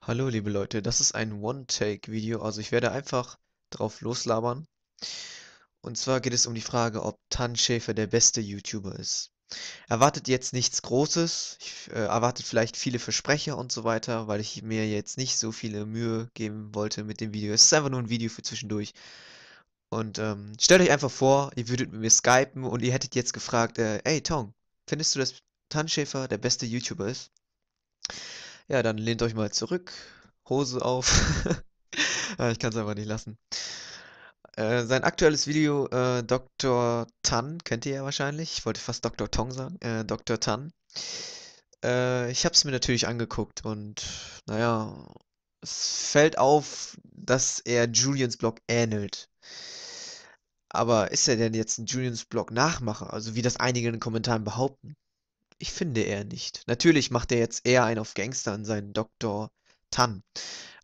Hallo liebe Leute, das ist ein One-Take-Video, also ich werde einfach drauf loslabern. Und zwar geht es um die Frage, ob Tan Schäfer der beste YouTuber ist. Erwartet jetzt nichts Großes, ich, äh, erwartet vielleicht viele Versprecher und so weiter, weil ich mir jetzt nicht so viele Mühe geben wollte mit dem Video. Es ist einfach nur ein Video für zwischendurch. Und ähm, stellt euch einfach vor, ihr würdet mit mir skypen und ihr hättet jetzt gefragt, äh, ey Tong, findest du, dass Tan Schäfer der beste YouTuber ist? Ja, dann lehnt euch mal zurück, Hose auf. ich kann es einfach nicht lassen. Äh, sein aktuelles Video, äh, Dr. Tan, kennt ihr ja wahrscheinlich. Ich wollte fast Dr. Tong sagen. Äh, Dr. Tan. Äh, ich habe es mir natürlich angeguckt und naja, es fällt auf, dass er Julians Blog ähnelt. Aber ist er denn jetzt ein Julians Blog Nachmacher, also wie das einige in den Kommentaren behaupten? Ich finde eher nicht. Natürlich macht er jetzt eher einen auf Gangster an seinen Dr. Tan.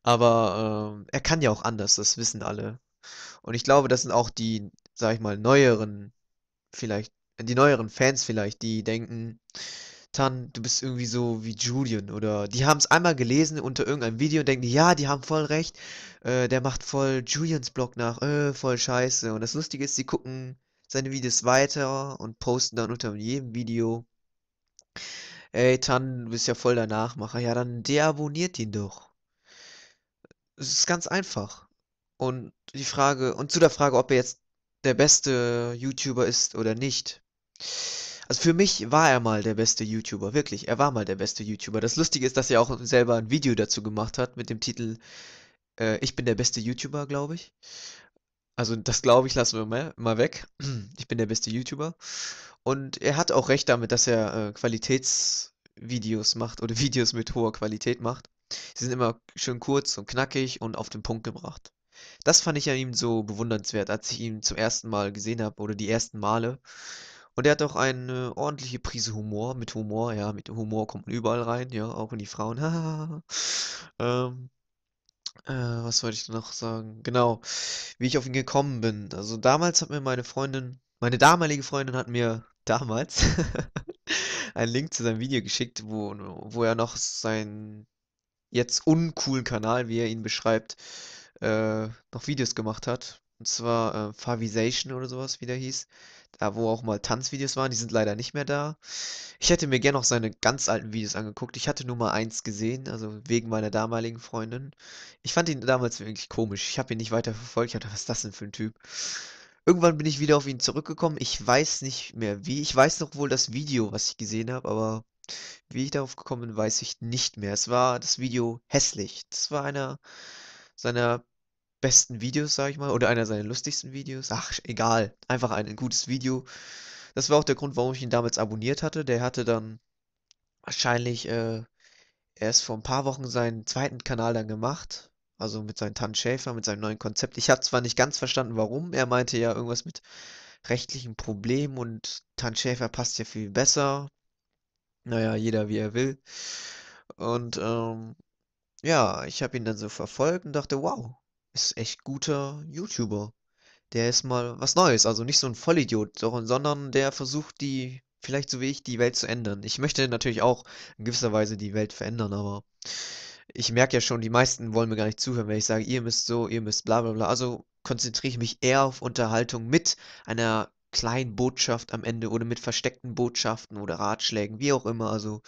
Aber äh, er kann ja auch anders, das wissen alle. Und ich glaube, das sind auch die, sag ich mal, neueren, vielleicht, die neueren Fans vielleicht, die denken, Tan, du bist irgendwie so wie Julian oder die haben es einmal gelesen unter irgendeinem Video und denken, ja, die haben voll recht, äh, der macht voll Julians Blog nach, äh, voll scheiße. Und das Lustige ist, sie gucken seine Videos weiter und posten dann unter jedem Video, ey, Tan, du bist ja voll der Nachmacher, ja, dann deabonniert ihn doch. Es ist ganz einfach. Und die Frage, und zu der Frage, ob er jetzt der beste YouTuber ist oder nicht. Also für mich war er mal der beste YouTuber, wirklich. Er war mal der beste YouTuber. Das Lustige ist, dass er auch selber ein Video dazu gemacht hat mit dem Titel äh, Ich bin der beste YouTuber, glaube ich. Also das glaube ich lassen wir mal, mal weg. Ich bin der beste YouTuber. Und er hat auch recht damit, dass er äh, Qualitätsvideos macht oder Videos mit hoher Qualität macht. Sie sind immer schön kurz und knackig und auf den Punkt gebracht. Das fand ich an ihm so bewundernswert, als ich ihn zum ersten Mal gesehen habe oder die ersten Male. Und er hat auch eine ordentliche Prise Humor. Mit Humor, ja, mit Humor kommt man überall rein, ja, auch in die Frauen. ähm, äh, was wollte ich noch sagen? Genau, wie ich auf ihn gekommen bin. Also damals hat mir meine Freundin, meine damalige Freundin hat mir damals einen Link zu seinem Video geschickt, wo, wo er noch seinen jetzt uncoolen Kanal, wie er ihn beschreibt, äh, noch Videos gemacht hat. Und zwar äh, Favization oder sowas, wie der hieß da wo auch mal Tanzvideos waren, die sind leider nicht mehr da. Ich hätte mir gerne noch seine ganz alten Videos angeguckt. Ich hatte nur mal eins gesehen, also wegen meiner damaligen Freundin. Ich fand ihn damals wirklich komisch. Ich habe ihn nicht weiter verfolgt. Ich dachte, was ist das denn für ein Typ? Irgendwann bin ich wieder auf ihn zurückgekommen. Ich weiß nicht mehr wie. Ich weiß noch wohl das Video, was ich gesehen habe, aber wie ich darauf gekommen bin, weiß ich nicht mehr. Es war das Video hässlich. Das war einer seiner besten Videos, sag ich mal, oder einer seiner lustigsten Videos. Ach, egal. Einfach ein, gutes Video. Das war auch der Grund, warum ich ihn damals abonniert hatte. Der hatte dann wahrscheinlich äh, erst vor ein paar Wochen seinen zweiten Kanal dann gemacht. Also mit seinem Tan Schäfer, mit seinem neuen Konzept. Ich habe zwar nicht ganz verstanden, warum. Er meinte ja irgendwas mit rechtlichen Problemen und Tan Schäfer passt ja viel besser. Naja, jeder wie er will. Und ähm, ja, ich habe ihn dann so verfolgt und dachte, wow, ist echt guter YouTuber. Der ist mal was Neues, also nicht so ein Vollidiot, sondern der versucht, die, vielleicht so wie ich, die Welt zu ändern. Ich möchte natürlich auch in gewisser Weise die Welt verändern, aber ich merke ja schon, die meisten wollen mir gar nicht zuhören, wenn ich sage, ihr müsst so, ihr müsst bla bla bla. Also konzentriere ich mich eher auf Unterhaltung mit einer kleinen Botschaft am Ende oder mit versteckten Botschaften oder Ratschlägen, wie auch immer. Also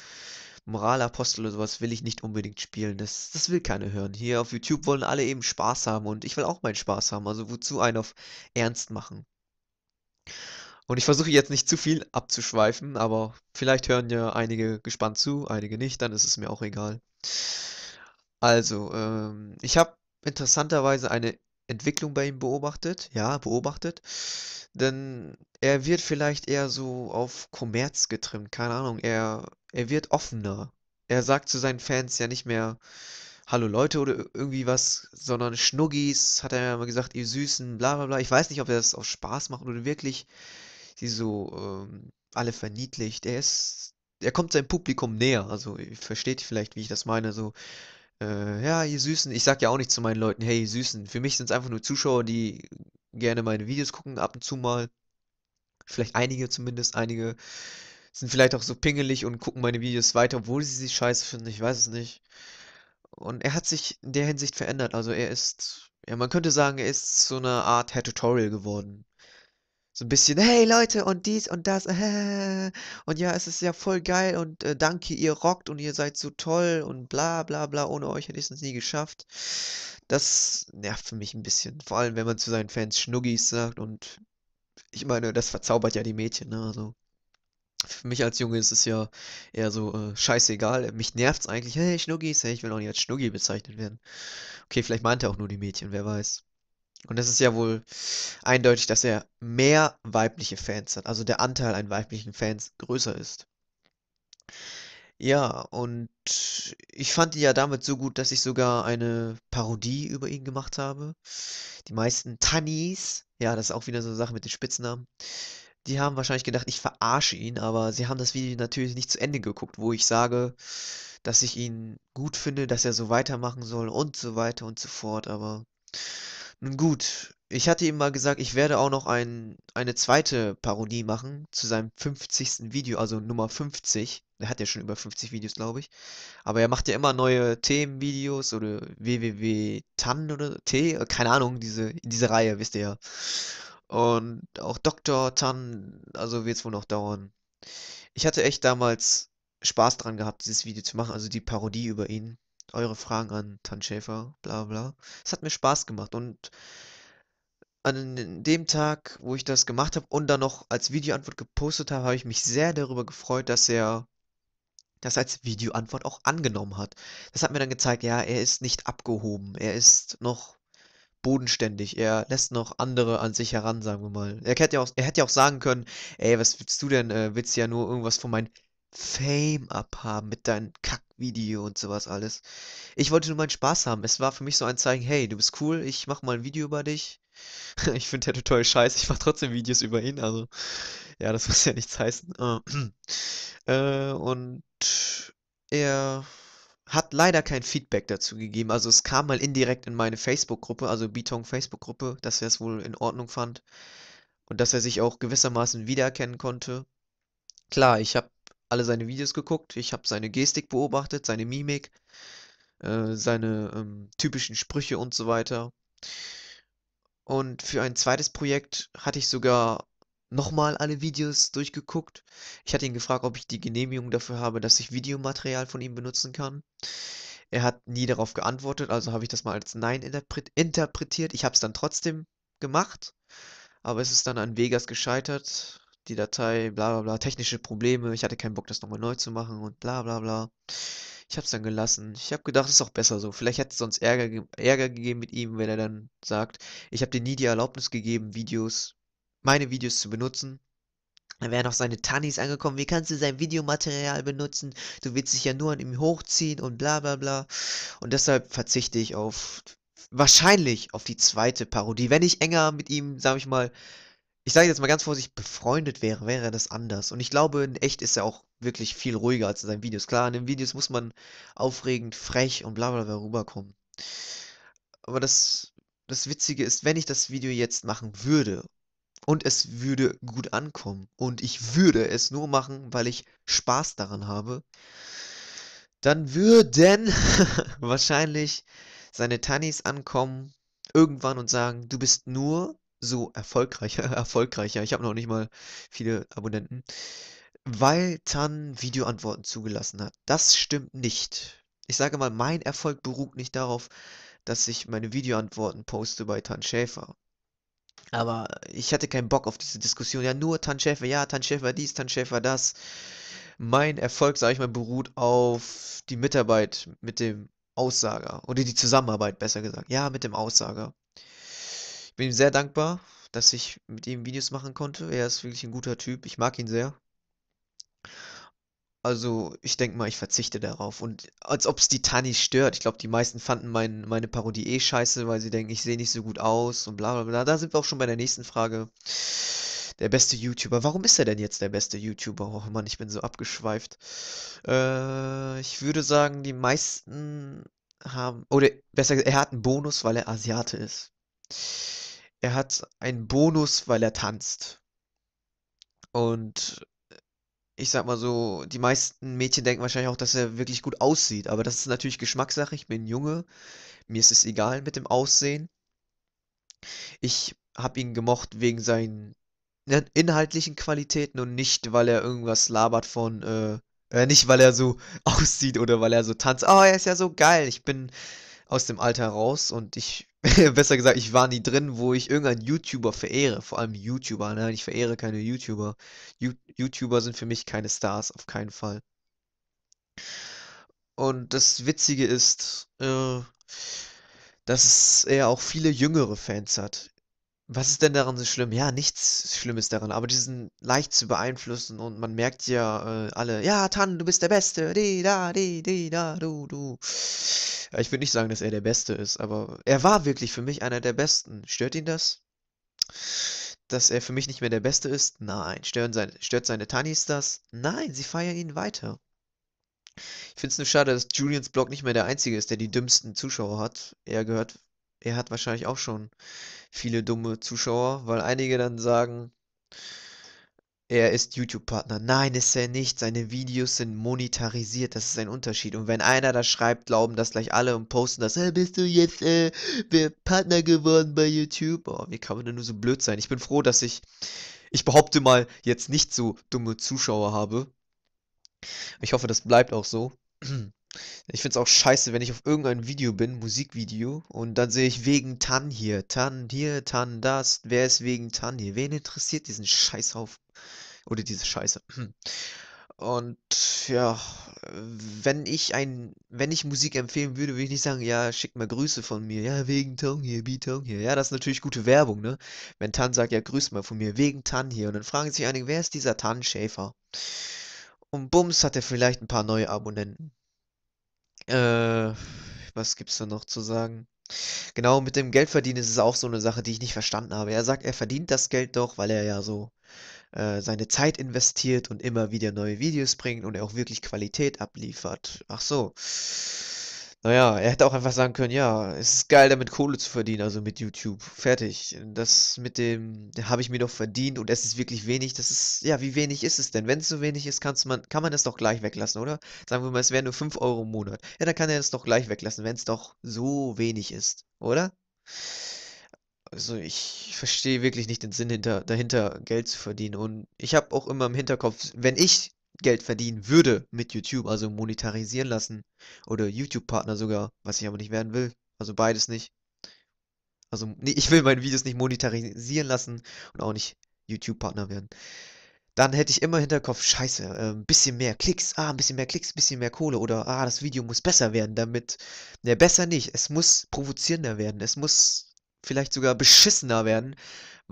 Moralapostel oder sowas will ich nicht unbedingt spielen. Das, das will keiner hören. Hier auf YouTube wollen alle eben Spaß haben und ich will auch meinen Spaß haben. Also wozu einen auf Ernst machen? Und ich versuche jetzt nicht zu viel abzuschweifen, aber vielleicht hören ja einige gespannt zu, einige nicht, dann ist es mir auch egal. Also, ähm, ich habe interessanterweise eine Entwicklung bei ihm beobachtet, ja, beobachtet, denn er wird vielleicht eher so auf Kommerz getrimmt, keine Ahnung. Er, er wird offener. Er sagt zu seinen Fans ja nicht mehr Hallo Leute oder irgendwie was, sondern Schnuggis, hat er ja mal gesagt, ihr Süßen, bla bla bla. Ich weiß nicht, ob er das aus Spaß macht oder wirklich sie so ähm, alle verniedlicht. Er ist, er kommt seinem Publikum näher. Also ihr versteht vielleicht, wie ich das meine. So, äh, ja, ihr Süßen, ich sag ja auch nicht zu meinen Leuten, hey, ihr Süßen. Für mich sind es einfach nur Zuschauer, die gerne meine Videos gucken, ab und zu mal. Vielleicht einige zumindest, einige sind vielleicht auch so pingelig und gucken meine Videos weiter, obwohl sie sie scheiße finden, ich weiß es nicht. Und er hat sich in der Hinsicht verändert. Also er ist, ja, man könnte sagen, er ist so eine Art Hair Tutorial geworden. So ein bisschen, hey Leute, und dies und das, äh, und ja, es ist ja voll geil und äh, danke, ihr rockt und ihr seid so toll und bla bla bla, ohne euch hätte ich es nie geschafft. Das nervt für mich ein bisschen, vor allem wenn man zu seinen Fans Schnuggis sagt und ich meine, das verzaubert ja die Mädchen, ne? Also für mich als Junge ist es ja eher so äh, scheißegal. Mich nervt's eigentlich. Hey, Schnuggis, hey, ich will auch nicht als Schnuggi bezeichnet werden. Okay, vielleicht meint er auch nur die Mädchen, wer weiß. Und es ist ja wohl eindeutig, dass er mehr weibliche Fans hat. Also der Anteil an weiblichen Fans größer ist. Ja, und ich fand ihn ja damit so gut, dass ich sogar eine Parodie über ihn gemacht habe. Die meisten Tannis, ja, das ist auch wieder so eine Sache mit den Spitznamen, die haben wahrscheinlich gedacht, ich verarsche ihn, aber sie haben das Video natürlich nicht zu Ende geguckt, wo ich sage, dass ich ihn gut finde, dass er so weitermachen soll und so weiter und so fort, aber nun gut, ich hatte ihm mal gesagt, ich werde auch noch ein, eine zweite Parodie machen zu seinem 50. Video, also Nummer 50. Er hat ja schon über 50 Videos, glaube ich. Aber er macht ja immer neue Themenvideos oder www.tan oder T, keine Ahnung, diese, diese Reihe, wisst ihr ja. Und auch Dr. Tan, also wird es wohl noch dauern. Ich hatte echt damals Spaß dran gehabt, dieses Video zu machen, also die Parodie über ihn. Eure Fragen an Tan Schäfer, bla bla. Es hat mir Spaß gemacht und an dem Tag, wo ich das gemacht habe und dann noch als Videoantwort gepostet habe, habe ich mich sehr darüber gefreut, dass er das als Videoantwort auch angenommen hat. Das hat mir dann gezeigt, ja, er ist nicht abgehoben, er ist noch bodenständig, er lässt noch andere an sich heran, sagen wir mal. Er hätte ja auch, er hätte ja auch sagen können, ey, was willst du denn, äh, willst ja nur irgendwas von meinem Fame abhaben mit deinem Kackvideo und sowas alles. Ich wollte nur meinen Spaß haben, es war für mich so ein Zeichen, hey, du bist cool, ich mach mal ein Video über dich, ich finde der Tutorial scheiße, ich mache trotzdem Videos über ihn, also ja, das muss ja nichts heißen. Äh, und er hat leider kein Feedback dazu gegeben. Also es kam mal indirekt in meine Facebook-Gruppe, also Bitong Facebook-Gruppe, dass er es wohl in Ordnung fand und dass er sich auch gewissermaßen wiedererkennen konnte. Klar, ich habe alle seine Videos geguckt, ich habe seine Gestik beobachtet, seine Mimik, äh, seine ähm, typischen Sprüche und so weiter. Und für ein zweites Projekt hatte ich sogar nochmal alle Videos durchgeguckt. Ich hatte ihn gefragt, ob ich die Genehmigung dafür habe, dass ich Videomaterial von ihm benutzen kann. Er hat nie darauf geantwortet, also habe ich das mal als Nein interpretiert. Ich habe es dann trotzdem gemacht, aber es ist dann an Vegas gescheitert. Die Datei, bla bla bla, technische Probleme, ich hatte keinen Bock, das nochmal neu zu machen und bla bla bla. Ich hab's dann gelassen. Ich hab gedacht, ist auch besser so. Vielleicht hätte es sonst Ärger, ge Ärger gegeben mit ihm, wenn er dann sagt, ich habe dir nie die Erlaubnis gegeben, Videos, meine Videos zu benutzen. Dann wären auch seine Tannis angekommen. Wie kannst du sein Videomaterial benutzen? Du willst dich ja nur an ihm hochziehen und bla bla bla. Und deshalb verzichte ich auf, wahrscheinlich auf die zweite Parodie. Wenn ich enger mit ihm, sag ich mal, ich sage jetzt mal ganz vorsichtig, befreundet wäre, wäre das anders. Und ich glaube, in echt ist er auch wirklich viel ruhiger als in seinen Videos. Klar, in den Videos muss man aufregend, frech und bla bla bla rüberkommen. Aber das, das Witzige ist, wenn ich das Video jetzt machen würde und es würde gut ankommen und ich würde es nur machen, weil ich Spaß daran habe, dann würden wahrscheinlich seine Tannis ankommen irgendwann und sagen, du bist nur so erfolgreicher, erfolgreicher, ich habe noch nicht mal viele Abonnenten, weil Tan Videoantworten zugelassen hat. Das stimmt nicht. Ich sage mal, mein Erfolg beruht nicht darauf, dass ich meine Videoantworten poste bei Tan Schäfer. Aber ich hatte keinen Bock auf diese Diskussion. Ja, nur Tan Schäfer, ja, Tan Schäfer dies, Tan Schäfer das. Mein Erfolg, sage ich mal, beruht auf die Mitarbeit mit dem Aussager. Oder die Zusammenarbeit, besser gesagt. Ja, mit dem Aussager. Ich bin ihm sehr dankbar, dass ich mit ihm Videos machen konnte. Er ist wirklich ein guter Typ. Ich mag ihn sehr. Also, ich denke mal, ich verzichte darauf. Und als ob es die Tannis stört. Ich glaube, die meisten fanden mein, meine Parodie eh scheiße, weil sie denken, ich sehe nicht so gut aus und bla bla bla. Da sind wir auch schon bei der nächsten Frage. Der beste YouTuber. Warum ist er denn jetzt der beste YouTuber? Oh Mann, ich bin so abgeschweift. Äh, ich würde sagen, die meisten haben. Oder besser gesagt, er hat einen Bonus, weil er Asiate ist er hat einen Bonus, weil er tanzt. Und ich sag mal so, die meisten Mädchen denken wahrscheinlich auch, dass er wirklich gut aussieht. Aber das ist natürlich Geschmackssache. Ich bin ein Junge. Mir ist es egal mit dem Aussehen. Ich habe ihn gemocht wegen seinen inhaltlichen Qualitäten und nicht, weil er irgendwas labert von, äh, äh, nicht weil er so aussieht oder weil er so tanzt. Oh, er ist ja so geil. Ich bin aus dem Alter raus und ich Besser gesagt, ich war nie drin, wo ich irgendeinen YouTuber verehre. Vor allem YouTuber. Nein, ich verehre keine YouTuber. You YouTuber sind für mich keine Stars, auf keinen Fall. Und das Witzige ist, äh, dass er auch viele jüngere Fans hat. Was ist denn daran so schlimm? Ja, nichts Schlimmes daran, aber die sind leicht zu beeinflussen und man merkt ja äh, alle, ja, Tan, du bist der Beste, di, da, di, di, da, du, du. Ja, ich würde nicht sagen, dass er der Beste ist, aber er war wirklich für mich einer der Besten. Stört ihn das? Dass er für mich nicht mehr der Beste ist? Nein. Stören seine, stört seine Tannis das? Nein, sie feiern ihn weiter. Ich finde es nur schade, dass Julians Blog nicht mehr der einzige ist, der die dümmsten Zuschauer hat. Er gehört er hat wahrscheinlich auch schon viele dumme Zuschauer, weil einige dann sagen, er ist YouTube-Partner. Nein, ist er nicht. Seine Videos sind monetarisiert. Das ist ein Unterschied. Und wenn einer das schreibt, glauben das gleich alle und posten das. Hey, bist du jetzt äh, Partner geworden bei YouTube? Oh, wie kann man denn nur so blöd sein? Ich bin froh, dass ich, ich behaupte mal, jetzt nicht so dumme Zuschauer habe. Ich hoffe, das bleibt auch so. Ich finde es auch scheiße, wenn ich auf irgendeinem Video bin, Musikvideo, und dann sehe ich wegen Tan hier, Tan hier, Tan das. Wer ist wegen Tan hier? Wen interessiert diesen Scheißhaufen? Oder diese Scheiße. Und ja, wenn ich ein, wenn ich Musik empfehlen würde, würde ich nicht sagen, ja, schick mal Grüße von mir. Ja, wegen Tan hier, b Tan hier. Ja, das ist natürlich gute Werbung, ne? Wenn Tan sagt, ja, grüß mal von mir, wegen Tan hier. Und dann fragen sich einige, wer ist dieser Tan Schäfer? Und bums hat er vielleicht ein paar neue Abonnenten. Äh, was gibt's da noch zu sagen? Genau, mit dem Geldverdienen ist es auch so eine Sache, die ich nicht verstanden habe. Er sagt, er verdient das Geld doch, weil er ja so äh, seine Zeit investiert und immer wieder neue Videos bringt und er auch wirklich Qualität abliefert. Ach so. Naja, er hätte auch einfach sagen können, ja, es ist geil, damit Kohle zu verdienen, also mit YouTube. Fertig. Das mit dem habe ich mir doch verdient und es ist wirklich wenig. Das ist, ja, wie wenig ist es denn? Wenn es so wenig ist, kannst man, kann man es doch gleich weglassen, oder? Sagen wir mal, es wären nur 5 Euro im Monat. Ja, dann kann er es doch gleich weglassen, wenn es doch so wenig ist, oder? Also ich verstehe wirklich nicht den Sinn hinter, dahinter, Geld zu verdienen. Und ich habe auch immer im Hinterkopf, wenn ich Geld verdienen würde mit YouTube, also monetarisieren lassen. Oder YouTube-Partner sogar, was ich aber nicht werden will. Also beides nicht. Also nee, ich will meine Videos nicht monetarisieren lassen und auch nicht YouTube-Partner werden. Dann hätte ich immer Hinterkopf, scheiße, äh, ein äh, bisschen mehr Klicks, ah, ein bisschen mehr Klicks, ein bisschen mehr Kohle oder ah, das Video muss besser werden, damit. Ne, besser nicht. Es muss provozierender werden. Es muss vielleicht sogar beschissener werden,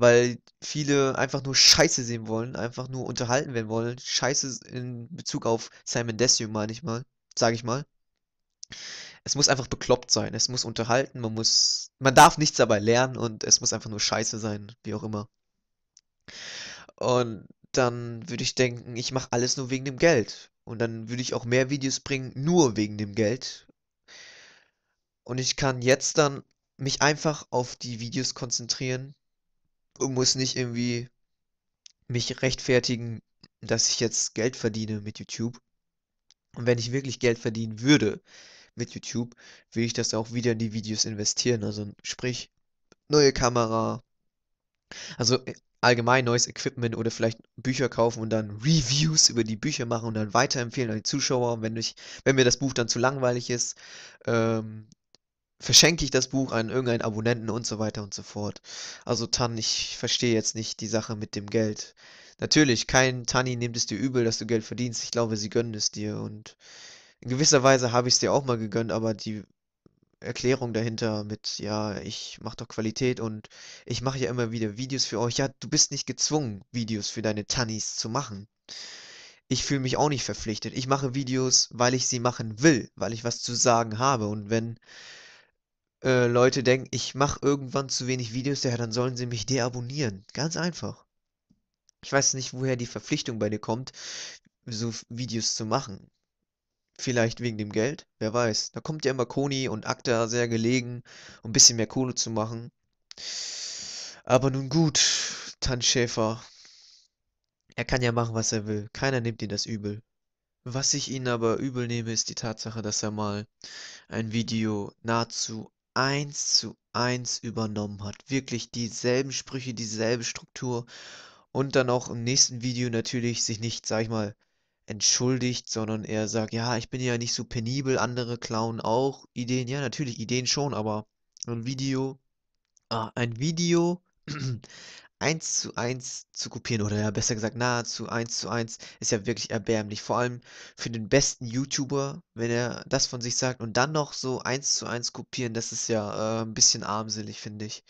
weil viele einfach nur Scheiße sehen wollen, einfach nur unterhalten werden wollen. Scheiße in Bezug auf Simon Desue, meine ich mal, sage ich mal. Es muss einfach bekloppt sein, es muss unterhalten, man muss, man darf nichts dabei lernen und es muss einfach nur Scheiße sein, wie auch immer. Und dann würde ich denken, ich mache alles nur wegen dem Geld. Und dann würde ich auch mehr Videos bringen, nur wegen dem Geld. Und ich kann jetzt dann mich einfach auf die Videos konzentrieren, und muss nicht irgendwie mich rechtfertigen, dass ich jetzt Geld verdiene mit YouTube. Und wenn ich wirklich Geld verdienen würde mit YouTube, will ich das auch wieder in die Videos investieren. Also sprich, neue Kamera. Also äh, allgemein neues Equipment oder vielleicht Bücher kaufen und dann Reviews über die Bücher machen und dann weiterempfehlen an die Zuschauer. Und wenn, ich, wenn mir das Buch dann zu langweilig ist, ähm, verschenke ich das Buch an irgendeinen Abonnenten und so weiter und so fort. Also Tan, ich verstehe jetzt nicht die Sache mit dem Geld. Natürlich, kein Tani nimmt es dir übel, dass du Geld verdienst. Ich glaube, sie gönnen es dir und in gewisser Weise habe ich es dir auch mal gegönnt, aber die Erklärung dahinter mit, ja, ich mache doch Qualität und ich mache ja immer wieder Videos für euch. Ja, du bist nicht gezwungen, Videos für deine Tannis zu machen. Ich fühle mich auch nicht verpflichtet. Ich mache Videos, weil ich sie machen will, weil ich was zu sagen habe. Und wenn äh, Leute denken, ich mache irgendwann zu wenig Videos, ja, dann sollen sie mich deabonnieren. Ganz einfach. Ich weiß nicht, woher die Verpflichtung bei dir kommt, so Videos zu machen. Vielleicht wegen dem Geld, wer weiß. Da kommt ja immer Koni und Akta sehr gelegen, um ein bisschen mehr Kohle zu machen. Aber nun gut, Tan Schäfer. Er kann ja machen, was er will. Keiner nimmt ihn das übel. Was ich ihn aber übel nehme, ist die Tatsache, dass er mal ein Video nahezu eins zu eins übernommen hat. Wirklich dieselben Sprüche, dieselbe Struktur und dann auch im nächsten Video natürlich sich nicht, sag ich mal, entschuldigt, sondern er sagt, ja, ich bin ja nicht so penibel, andere klauen auch Ideen. Ja, natürlich, Ideen schon, aber ein Video, ah, ein Video 1 zu 1 zu kopieren oder ja, besser gesagt nahezu 1 zu 1 ist ja wirklich erbärmlich. Vor allem für den besten YouTuber, wenn er das von sich sagt und dann noch so 1 zu 1 kopieren, das ist ja äh, ein bisschen armselig, finde ich.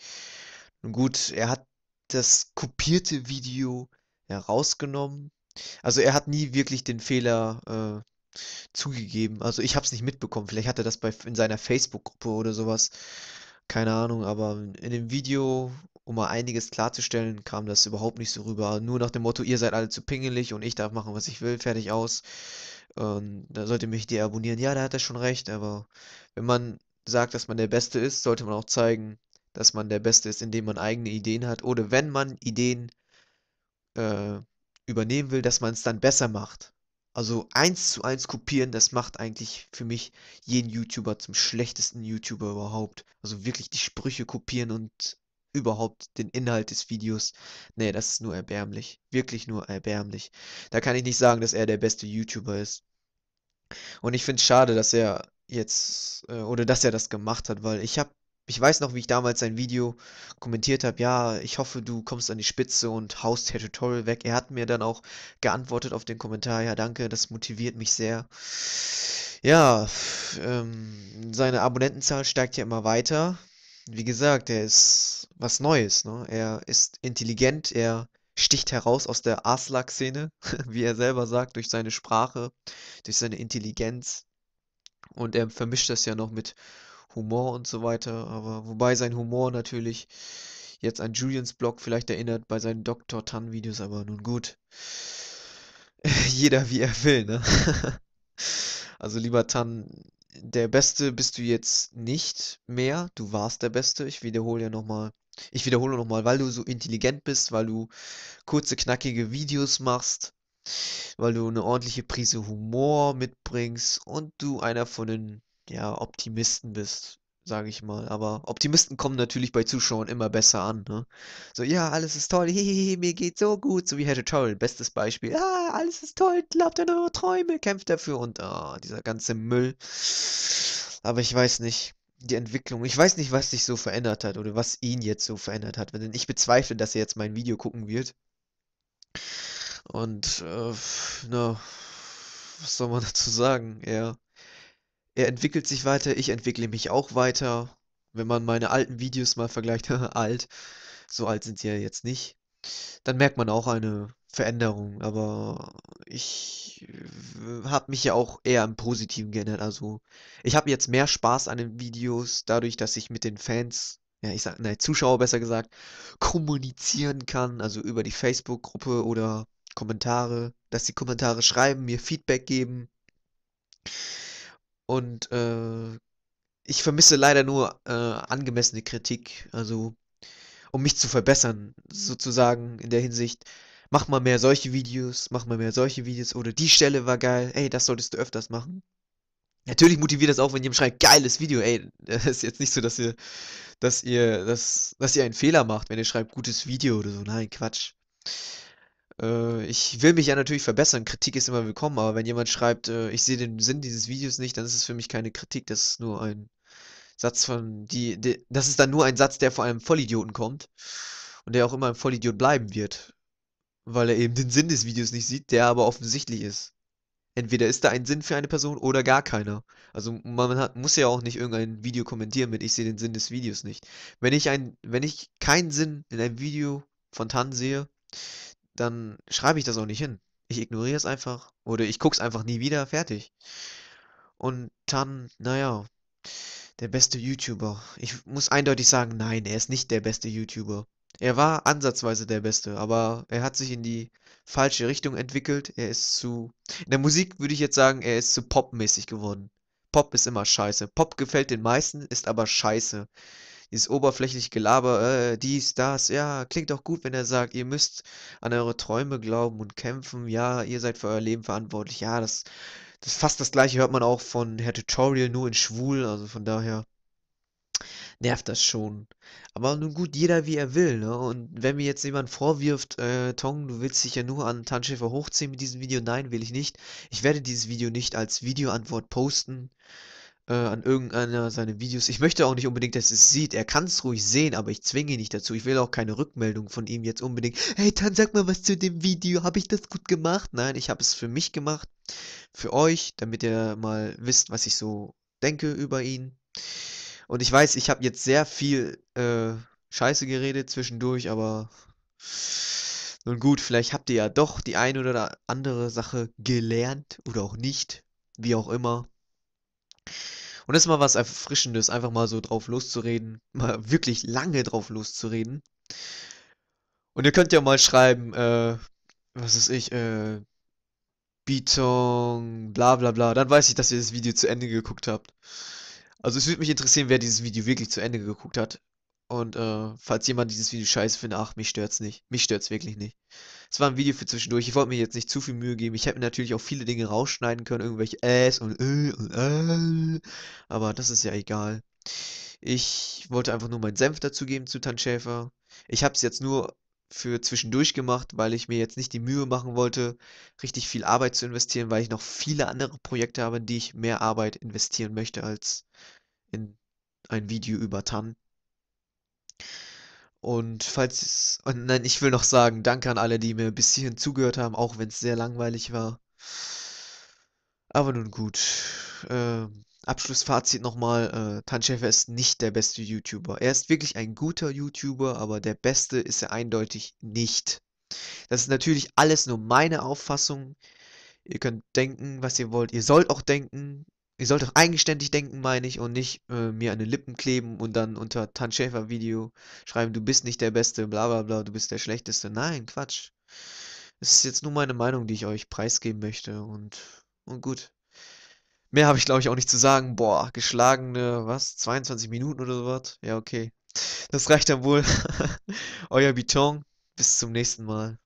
Nun gut, er hat das kopierte Video herausgenommen. Also er hat nie wirklich den Fehler äh, zugegeben. Also ich habe es nicht mitbekommen. Vielleicht hat er das bei, in seiner Facebook-Gruppe oder sowas. Keine Ahnung, aber in dem Video um mal einiges klarzustellen, kam das überhaupt nicht so rüber. Nur nach dem Motto, ihr seid alle zu pingelig und ich darf machen, was ich will, fertig aus. Ähm, da sollte mich die abonnieren. Ja, da hat er schon recht, aber wenn man sagt, dass man der Beste ist, sollte man auch zeigen, dass man der Beste ist, indem man eigene Ideen hat. Oder wenn man Ideen äh, übernehmen will, dass man es dann besser macht. Also eins zu eins kopieren, das macht eigentlich für mich jeden YouTuber zum schlechtesten YouTuber überhaupt. Also wirklich die Sprüche kopieren und überhaupt den Inhalt des Videos. Nee, das ist nur erbärmlich. Wirklich nur erbärmlich. Da kann ich nicht sagen, dass er der beste YouTuber ist. Und ich finde es schade, dass er jetzt, äh, oder dass er das gemacht hat, weil ich habe, ich weiß noch, wie ich damals sein Video kommentiert habe, ja, ich hoffe, du kommst an die Spitze und haust der Tutorial weg. Er hat mir dann auch geantwortet auf den Kommentar, ja, danke, das motiviert mich sehr. Ja, ähm, seine Abonnentenzahl steigt ja immer weiter wie gesagt, er ist was Neues. Ne? Er ist intelligent, er sticht heraus aus der Aslak-Szene, wie er selber sagt, durch seine Sprache, durch seine Intelligenz. Und er vermischt das ja noch mit Humor und so weiter. Aber wobei sein Humor natürlich jetzt an Julians Blog vielleicht erinnert bei seinen Dr. Tan-Videos, aber nun gut. Jeder wie er will, ne? also lieber Tan, der Beste bist du jetzt nicht mehr. Du warst der Beste. Ich wiederhole ja nochmal. Ich wiederhole nochmal, weil du so intelligent bist, weil du kurze, knackige Videos machst, weil du eine ordentliche Prise Humor mitbringst und du einer von den ja, Optimisten bist sage ich mal. Aber Optimisten kommen natürlich bei Zuschauern immer besser an. Ne? So, ja, alles ist toll, hihihi, mir geht so gut. So wie Herr Tutorial, bestes Beispiel. Ah, alles ist toll, glaubt an eure Träume, kämpft dafür und ah, dieser ganze Müll. Aber ich weiß nicht, die Entwicklung, ich weiß nicht, was sich so verändert hat oder was ihn jetzt so verändert hat. Denn ich bezweifle, dass er jetzt mein Video gucken wird. Und, äh, na, was soll man dazu sagen? Er er entwickelt sich weiter, ich entwickle mich auch weiter. Wenn man meine alten Videos mal vergleicht, alt, so alt sind sie ja jetzt nicht, dann merkt man auch eine Veränderung. Aber ich äh, habe mich ja auch eher im Positiven geändert. Also ich habe jetzt mehr Spaß an den Videos, dadurch, dass ich mit den Fans, ja, ich sag, nein, Zuschauer besser gesagt, kommunizieren kann. Also über die Facebook-Gruppe oder Kommentare, dass die Kommentare schreiben, mir Feedback geben. Und äh, ich vermisse leider nur äh, angemessene Kritik, also um mich zu verbessern, sozusagen in der Hinsicht, mach mal mehr solche Videos, mach mal mehr solche Videos oder die Stelle war geil, ey, das solltest du öfters machen. Natürlich motiviert das auch, wenn jemand schreibt, geiles Video, ey, das ist jetzt nicht so, dass ihr, dass ihr, dass, dass ihr einen Fehler macht, wenn ihr schreibt, gutes Video oder so, nein, Quatsch. Äh, ich will mich ja natürlich verbessern, Kritik ist immer willkommen, aber wenn jemand schreibt, äh, ich sehe den Sinn dieses Videos nicht, dann ist es für mich keine Kritik, das ist nur ein Satz von, die, die das ist dann nur ein Satz, der vor einem Vollidioten kommt und der auch immer ein Vollidiot bleiben wird, weil er eben den Sinn des Videos nicht sieht, der aber offensichtlich ist. Entweder ist da ein Sinn für eine Person oder gar keiner. Also man hat, muss ja auch nicht irgendein Video kommentieren mit ich sehe den Sinn des Videos nicht. Wenn ich ein, wenn ich keinen Sinn in einem Video von Tan sehe, dann schreibe ich das auch nicht hin. Ich ignoriere es einfach oder ich gucke es einfach nie wieder, fertig. Und dann, naja, der beste YouTuber. Ich muss eindeutig sagen, nein, er ist nicht der beste YouTuber. Er war ansatzweise der Beste, aber er hat sich in die falsche Richtung entwickelt. Er ist zu. In der Musik würde ich jetzt sagen, er ist zu popmäßig geworden. Pop ist immer scheiße. Pop gefällt den meisten, ist aber scheiße dieses oberflächliche Gelaber, äh, dies, das, ja, klingt auch gut, wenn er sagt, ihr müsst an eure Träume glauben und kämpfen, ja, ihr seid für euer Leben verantwortlich, ja, das, das fast das gleiche hört man auch von Herr Tutorial, nur in schwul, also von daher nervt das schon. Aber nun gut, jeder wie er will, ne? Und wenn mir jetzt jemand vorwirft, äh, Tong, du willst dich ja nur an Tanschäfer hochziehen mit diesem Video, nein, will ich nicht. Ich werde dieses Video nicht als Videoantwort posten äh, an irgendeiner seiner Videos. Ich möchte auch nicht unbedingt, dass es sieht. Er kann es ruhig sehen, aber ich zwinge ihn nicht dazu. Ich will auch keine Rückmeldung von ihm jetzt unbedingt. Hey, dann sag mal was zu dem Video. Habe ich das gut gemacht? Nein, ich habe es für mich gemacht. Für euch, damit ihr mal wisst, was ich so denke über ihn. Und ich weiß, ich habe jetzt sehr viel äh, Scheiße geredet zwischendurch, aber nun gut, vielleicht habt ihr ja doch die eine oder andere Sache gelernt oder auch nicht, wie auch immer. Und das ist mal was Erfrischendes, einfach mal so drauf loszureden, mal wirklich lange drauf loszureden. Und ihr könnt ja mal schreiben, äh, was ist ich, äh, Beaton, bla bla bla. Dann weiß ich, dass ihr das Video zu Ende geguckt habt. Also es würde mich interessieren, wer dieses Video wirklich zu Ende geguckt hat. Und äh, falls jemand dieses Video scheiße findet, ach, mich stört's nicht. Mich stört's wirklich nicht. Es war ein Video für zwischendurch. Ich wollte mir jetzt nicht zu viel Mühe geben. Ich hätte mir natürlich auch viele Dinge rausschneiden können, irgendwelche Äs und äh und äh. Aber das ist ja egal. Ich wollte einfach nur meinen Senf dazugeben zu Tan Schäfer. Ich habe es jetzt nur für zwischendurch gemacht, weil ich mir jetzt nicht die Mühe machen wollte, richtig viel Arbeit zu investieren, weil ich noch viele andere Projekte habe, in die ich mehr Arbeit investieren möchte als in ein Video über Tan. Und falls, oh nein, ich will noch sagen, danke an alle, die mir bis hierhin zugehört haben, auch wenn es sehr langweilig war. Aber nun gut. Äh, Abschlussfazit nochmal. Äh, Tanschäfer ist nicht der beste YouTuber. Er ist wirklich ein guter YouTuber, aber der beste ist er eindeutig nicht. Das ist natürlich alles nur meine Auffassung. Ihr könnt denken, was ihr wollt. Ihr sollt auch denken. Ihr sollt doch eigenständig denken, meine ich, und nicht äh, mir an den Lippen kleben und dann unter Tan Schäfer Video schreiben, du bist nicht der Beste, bla bla bla, du bist der Schlechteste. Nein, Quatsch. Es ist jetzt nur meine Meinung, die ich euch preisgeben möchte und, und gut. Mehr habe ich, glaube ich, auch nicht zu sagen. Boah, geschlagene, was? 22 Minuten oder sowas? Ja, okay. Das reicht dann wohl. Euer Biton. Bis zum nächsten Mal.